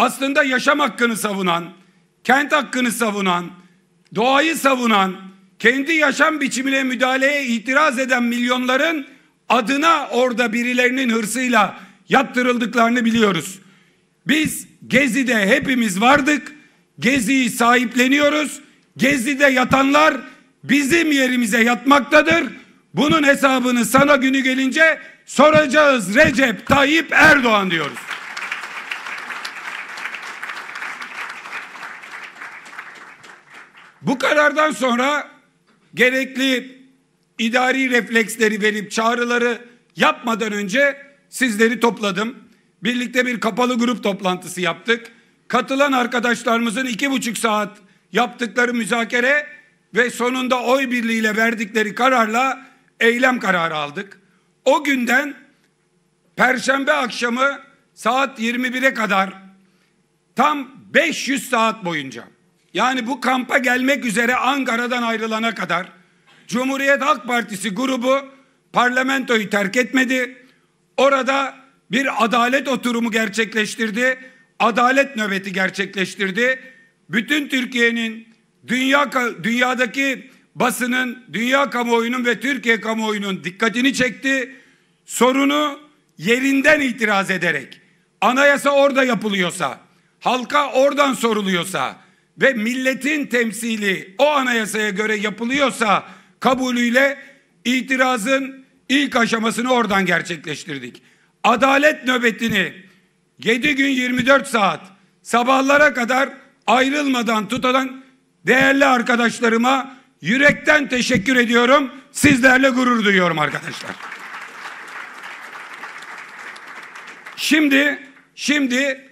aslında yaşam hakkını savunan, kent hakkını savunan, doğayı savunan, kendi yaşam biçimine müdahaleye itiraz eden milyonların adına orada birilerinin hırsıyla yaptırıldıklarını biliyoruz. Biz Gezi'de hepimiz vardık. Gezi'yi sahipleniyoruz. Gezi'de yatanlar bizim yerimize yatmaktadır. Bunun hesabını sana günü gelince soracağız Recep Tayyip Erdoğan diyoruz. Bu karardan sonra gerekli idari refleksleri verip çağrıları yapmadan önce sizleri topladım. Birlikte bir kapalı grup toplantısı yaptık. Katılan arkadaşlarımızın iki buçuk saat yaptıkları müzakere ve sonunda oy birliğiyle verdikleri kararla eylem kararı aldık. O günden Perşembe akşamı saat 21'e kadar tam 500 saat boyunca yani bu kampa gelmek üzere Ankara'dan ayrılana kadar Cumhuriyet Halk Partisi grubu parlamentoyu terk etmedi. Orada bir adalet oturumu gerçekleştirdi. Adalet nöbeti gerçekleştirdi. Bütün Türkiye'nin dünya dünyadaki basının, dünya kamuoyunun ve Türkiye kamuoyunun dikkatini çekti. Sorunu yerinden itiraz ederek anayasa orada yapılıyorsa, halka oradan soruluyorsa ve milletin temsili o anayasaya göre yapılıyorsa kabulüyle itirazın ilk aşamasını oradan gerçekleştirdik. Adalet nöbetini 7 gün 24 saat sabahlara kadar ayrılmadan tutan değerli arkadaşlarıma yürekten teşekkür ediyorum. Sizlerle gurur duyuyorum arkadaşlar. Şimdi şimdi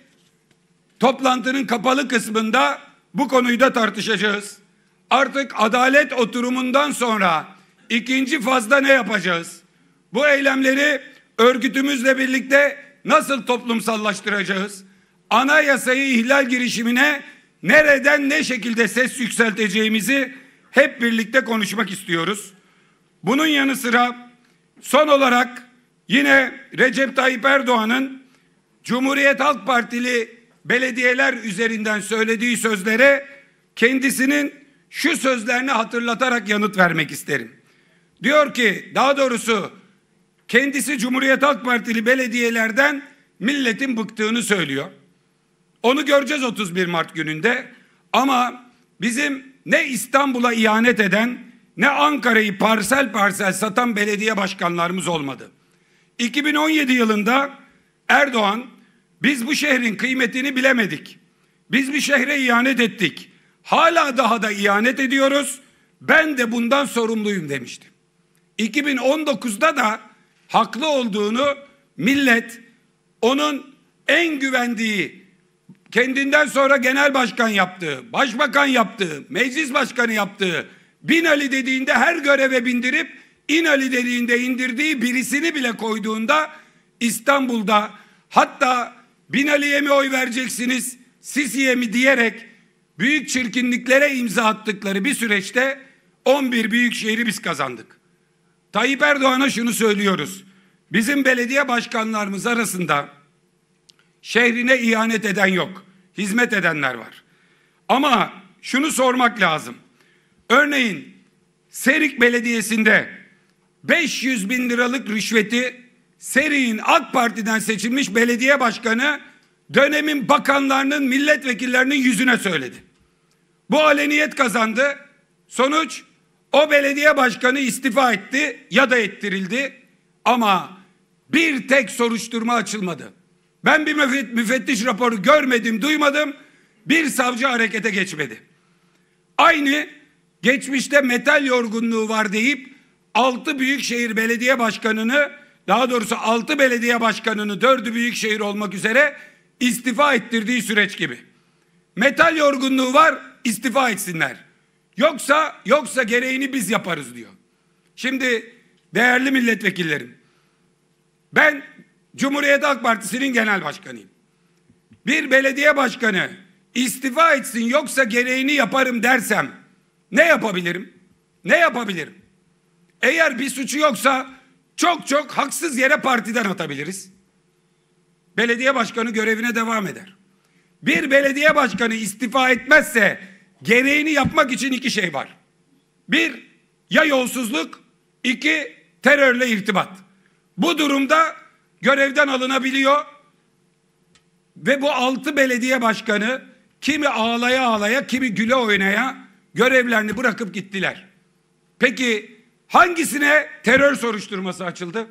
toplantının kapalı kısmında bu konuyu da tartışacağız. Artık adalet oturumundan sonra ikinci fazda ne yapacağız? Bu eylemleri örgütümüzle birlikte nasıl toplumsallaştıracağız? Anayasayı ihlal girişimine nereden ne şekilde ses yükselteceğimizi hep birlikte konuşmak istiyoruz. Bunun yanı sıra son olarak yine Recep Tayyip Erdoğan'ın Cumhuriyet Halk Partili belediyeler üzerinden söylediği sözlere kendisinin şu sözlerini hatırlatarak yanıt vermek isterim. Diyor ki daha doğrusu kendisi Cumhuriyet Halk Partili belediyelerden milletin bıktığını söylüyor. Onu göreceğiz 31 Mart gününde ama bizim ne İstanbul'a ihanet eden ne Ankara'yı parsel parsel satan belediye başkanlarımız olmadı. 2017 yılında Erdoğan biz bu şehrin kıymetini bilemedik. Biz bir şehre ihanet ettik. Hala daha da ihanet ediyoruz. Ben de bundan sorumluyum demiştim. 2019'da da haklı olduğunu millet onun en güvendiği kendinden sonra genel başkan yaptığı, başbakan yaptığı, meclis başkanı yaptığı, bin Ali dediğinde her göreve bindirip İnali dediğinde indirdiği birisini bile koyduğunda İstanbul'da hatta Binali'ye mi oy vereceksiniz, Sisi'ye mi diyerek büyük çirkinliklere imza attıkları bir süreçte 11 büyük şehri biz kazandık. Tayyip Erdoğan'a şunu söylüyoruz. Bizim belediye başkanlarımız arasında şehrine ihanet eden yok. Hizmet edenler var. Ama şunu sormak lazım. Örneğin Serik Belediyesi'nde 500 bin liralık rüşveti Seri'nin AK Parti'den seçilmiş belediye başkanı dönemin bakanlarının, milletvekillerinin yüzüne söyledi. Bu aleniyet kazandı. Sonuç o belediye başkanı istifa etti ya da ettirildi ama bir tek soruşturma açılmadı. Ben bir müfettiş raporu görmedim, duymadım. Bir savcı harekete geçmedi. Aynı geçmişte metal yorgunluğu var deyip altı büyükşehir belediye başkanını daha doğrusu altı belediye başkanını 4'ü büyükşehir olmak üzere istifa ettirdiği süreç gibi. Metal yorgunluğu var istifa etsinler. Yoksa yoksa gereğini biz yaparız diyor. Şimdi değerli milletvekillerim ben Cumhuriyet Halk Partisi'nin genel başkanıyım. Bir belediye başkanı istifa etsin yoksa gereğini yaparım dersem ne yapabilirim? Ne yapabilirim? Eğer bir suçu yoksa çok çok haksız yere partiden atabiliriz. Belediye başkanı görevine devam eder. Bir belediye başkanı istifa etmezse gereğini yapmak için iki şey var. Bir, ya yolsuzluk, iki, terörle irtibat. Bu durumda görevden alınabiliyor ve bu altı belediye başkanı kimi ağlaya ağlaya, kimi güle oynaya görevlerini bırakıp gittiler. Peki Hangisine terör soruşturması açıldı?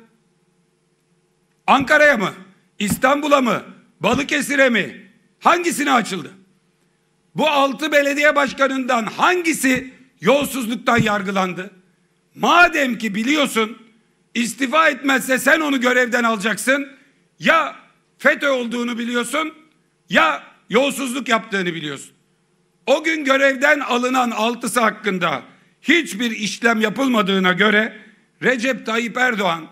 Ankara'ya mı? İstanbul'a mı? Balıkesir'e mi? Hangisine açıldı? Bu altı belediye başkanından hangisi yolsuzluktan yargılandı? Madem ki biliyorsun istifa etmezse sen onu görevden alacaksın. Ya FETÖ olduğunu biliyorsun ya yolsuzluk yaptığını biliyorsun. O gün görevden alınan altısı hakkında hiçbir işlem yapılmadığına göre Recep Tayyip Erdoğan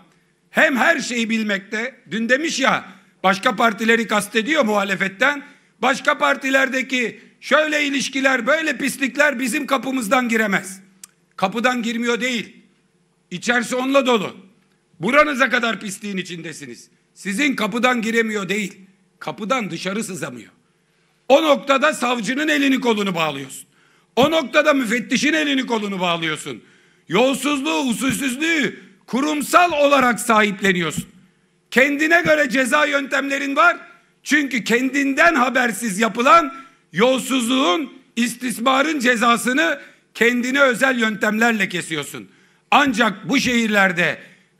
hem her şeyi bilmekte, dün demiş ya başka partileri kastediyor muhalefetten, başka partilerdeki şöyle ilişkiler, böyle pislikler bizim kapımızdan giremez. Kapıdan girmiyor değil. İçerisi onunla dolu. Buranıza kadar pisliğin içindesiniz. Sizin kapıdan giremiyor değil. Kapıdan dışarı sızamıyor. O noktada savcının elini kolunu bağlıyorsun. O noktada müfettişin elini kolunu bağlıyorsun. Yolsuzluğu, usulsüzlüğü kurumsal olarak sahipleniyorsun. Kendine göre ceza yöntemlerin var. Çünkü kendinden habersiz yapılan yolsuzluğun, istismarın cezasını kendine özel yöntemlerle kesiyorsun. Ancak bu şehirlerde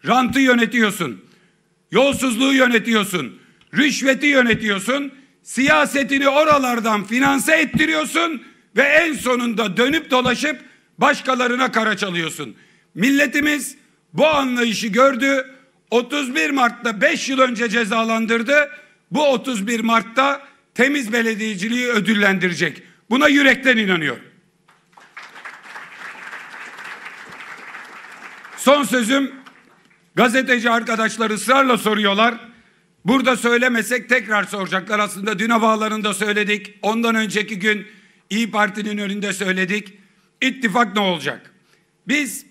rantı yönetiyorsun, yolsuzluğu yönetiyorsun, rüşveti yönetiyorsun, siyasetini oralardan finanse ettiriyorsun.'' ve en sonunda dönüp dolaşıp başkalarına kara çalıyorsun. Milletimiz bu anlayışı gördü. 31 Mart'ta 5 yıl önce cezalandırdı. Bu 31 Mart'ta temiz belediyeciliği ödüllendirecek. Buna yürekten inanıyorum. Son sözüm gazeteci arkadaşlar ısrarla soruyorlar. Burada söylemesek tekrar soracaklar. Aslında dün havalarında söyledik. Ondan önceki gün İyi Parti'nin önünde söyledik. İttifak ne olacak? Biz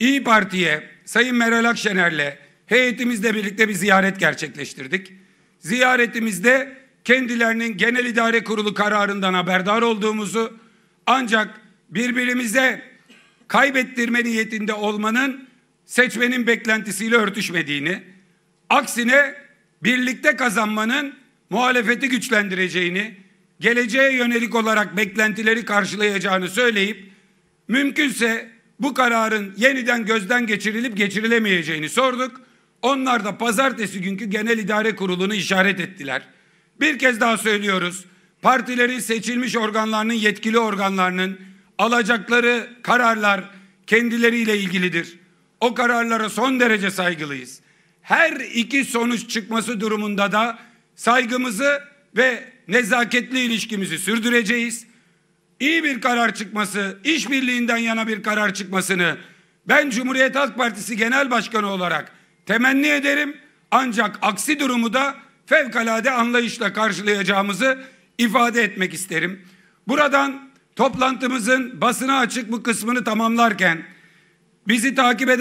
İyi Parti'ye Sayın Meral Akşener'le heyetimizle birlikte bir ziyaret gerçekleştirdik. Ziyaretimizde kendilerinin genel idare kurulu kararından haberdar olduğumuzu ancak birbirimize kaybettirme niyetinde olmanın seçmenin beklentisiyle örtüşmediğini, aksine birlikte kazanmanın muhalefeti güçlendireceğini, geleceğe yönelik olarak beklentileri karşılayacağını söyleyip mümkünse bu kararın yeniden gözden geçirilip geçirilemeyeceğini sorduk. Onlar da pazartesi günkü genel idare kurulunu işaret ettiler. Bir kez daha söylüyoruz. Partilerin seçilmiş organlarının yetkili organlarının alacakları kararlar kendileriyle ilgilidir. O kararlara son derece saygılıyız. Her iki sonuç çıkması durumunda da saygımızı ve nezaketli ilişkimizi sürdüreceğiz. İyi bir karar çıkması, işbirliğinden yana bir karar çıkmasını ben Cumhuriyet Halk Partisi Genel Başkanı olarak temenni ederim. Ancak aksi durumu da fevkalade anlayışla karşılayacağımızı ifade etmek isterim. Buradan toplantımızın basına açık bu kısmını tamamlarken bizi takip eden